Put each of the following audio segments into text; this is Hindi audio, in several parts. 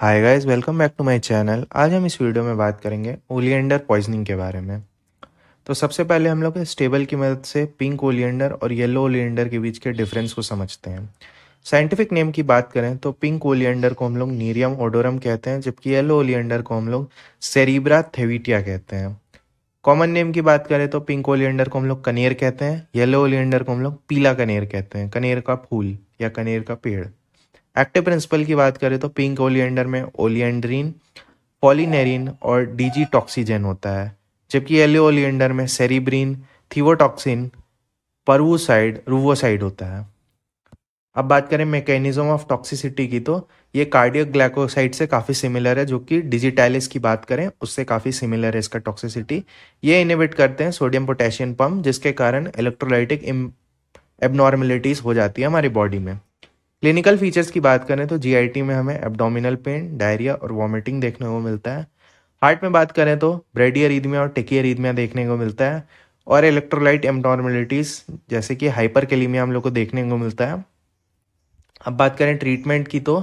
hi guys welcome back to my channel आज हम इस वीडियो में बात करेंगे ओलियंडर पॉइजनिंग के बारे में तो सबसे पहले हम लोग स्टेबल की मदद से पिंक ओलियंडर और येलो ओलियंडर के बीच के डिफरेंस को समझते हैं साइंटिफिक नेम की बात करें तो पिंक ओलियंडर को हम लोग नीरियम ओडोरम कहते हैं जबकि येलो ओलियंडर को हम लोग सेरिब्रा थेविटिया कहते हैं कॉमन नेम की बात करें तो पिंक ओलियंडर को हम लोग कनेर कहते हैं येलो ओलियंडर को हम लोग पीला कनेर कहते हैं कनेर का फूल या कनेर का पेड़ एक्टिव प्रिंसिपल की बात करें तो पिंक ओलियंडर में ओलियंड्रीन पॉलीनेरिन और डीजी टॉक्सीजन होता है जबकि येलो ओलियंडर में सेरिब्रीन थीवोटॉक्सिन परवोसाइड रूवोसाइड होता है अब बात करें मैकेनिज्म ऑफ टॉक्सिसिटी की तो ये कार्डियक ग्लाइकोसाइड से काफ़ी सिमिलर है जो कि डिजिटाइलिस की बात करें उससे काफ़ी सिमिलर है इसका टॉक्सिसिटी ये इनिबिट करते हैं सोडियम पोटेशियम पम्प जिसके कारण इलेक्ट्रोलाइटिक एबनॉर्मिलिटीज हो जाती है हमारी बॉडी में क्लिनिकल फीचर्स की बात करें तो जीआईटी में हमें एब्डोमिनल पेन डायरिया और वॉमिटिंग देखने को मिलता है हार्ट में बात करें तो ब्रेडी अरिदमिया और टिकी अरिदमिया देखने को मिलता है और इलेक्ट्रोलाइट एमनॉर्मेलिटीज़ जैसे कि हाइपर कैलीमिया हम लोग को देखने को मिलता है अब बात करें ट्रीटमेंट की तो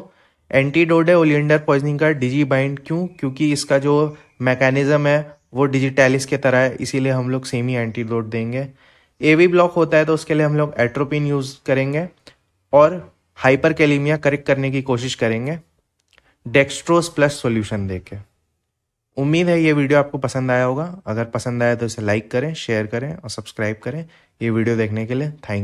एंटीडोडे ओलियंडर पॉइजनिंग का डिजी बाइंड क्यों क्योंकि इसका जो मैकेनिज़्म है वो डिजिटैलिस के तरह है इसीलिए हम लोग सेम ही देंगे ए ब्लॉक होता है तो उसके लिए हम लोग एट्रोपिन यूज़ करेंगे और कैलीमिया करेक्ट करने की कोशिश करेंगे डेक्स्ट्रोस प्लस सॉल्यूशन देके उम्मीद है ये वीडियो आपको पसंद आया होगा अगर पसंद आया तो इसे लाइक करें शेयर करें और सब्सक्राइब करें ये वीडियो देखने के लिए थैंक